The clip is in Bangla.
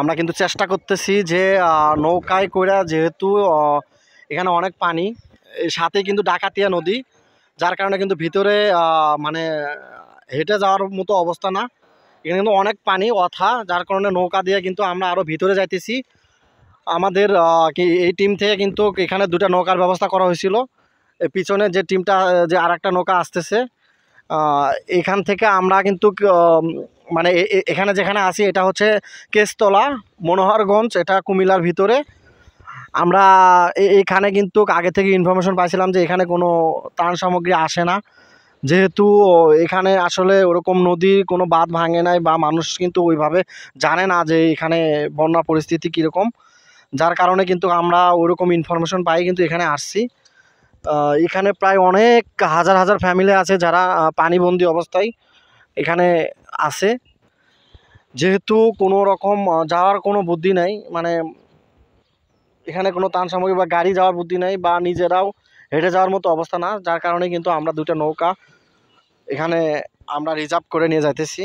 আমরা কিন্তু চেষ্টা করতেছি যে নৌকায় কইরা যেহেতু এখানে অনেক পানি সাথে কিন্তু ডাকাতিয়া নদী যার কারণে কিন্তু ভিতরে মানে হেঁটে যাওয়ার মতো অবস্থা না এখানে কিন্তু অনেক পানি অথা যার কারণে নৌকা দিয়ে কিন্তু আমরা আরও ভিতরে যাইতেছি আমাদের কি এই টিম থেকে কিন্তু এখানে দুটা নৌকার ব্যবস্থা করা হয়েছিল পিছনে যে টিমটা যে আর একটা নৌকা আসতেছে এখান থেকে আমরা কিন্তু মানে এখানে যেখানে আসি এটা হচ্ছে কেস্তলা মনোহরগঞ্জ এটা কুমিলার ভিতরে আমরা এইখানে কিন্তু আগে থেকে ইনফরমেশন পাইছিলাম যে এখানে কোনো ত্রাণ সামগ্রী আসে না যেহেতু এখানে আসলে ওরকম নদীর কোনো বাঁধ ভাঙে নাই বা মানুষ কিন্তু ওইভাবে জানে না যে এখানে বন্যা পরিস্থিতি কীরকম যার কারণে কিন্তু আমরা ওরকম ইনফরমেশন পাই কিন্তু এখানে আসছি এখানে প্রায় অনেক হাজার হাজার ফ্যামিলি আছে যারা পানিবন্দি অবস্থায় এখানে আসে যেহেতু কোনো রকম যাওয়ার কোনো বুদ্ধি নাই মানে এখানে কোনো তান সামগ্রী বা গাড়ি যাওয়ার বুদ্ধি নাই বা নিজেরাও হেঁটে যাওয়ার মতো অবস্থা না যার কারণে কিন্তু আমরা দুটো নৌকা এখানে আমরা রিজার্ভ করে নিয়ে যাইতেছি